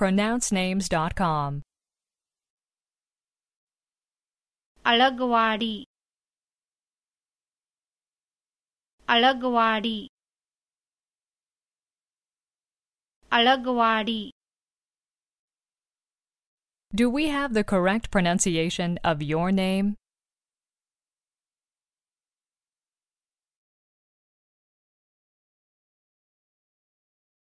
pronouncenames.com. Alagwadi Alagwadi Alagwadi Do we have the correct pronunciation of your name?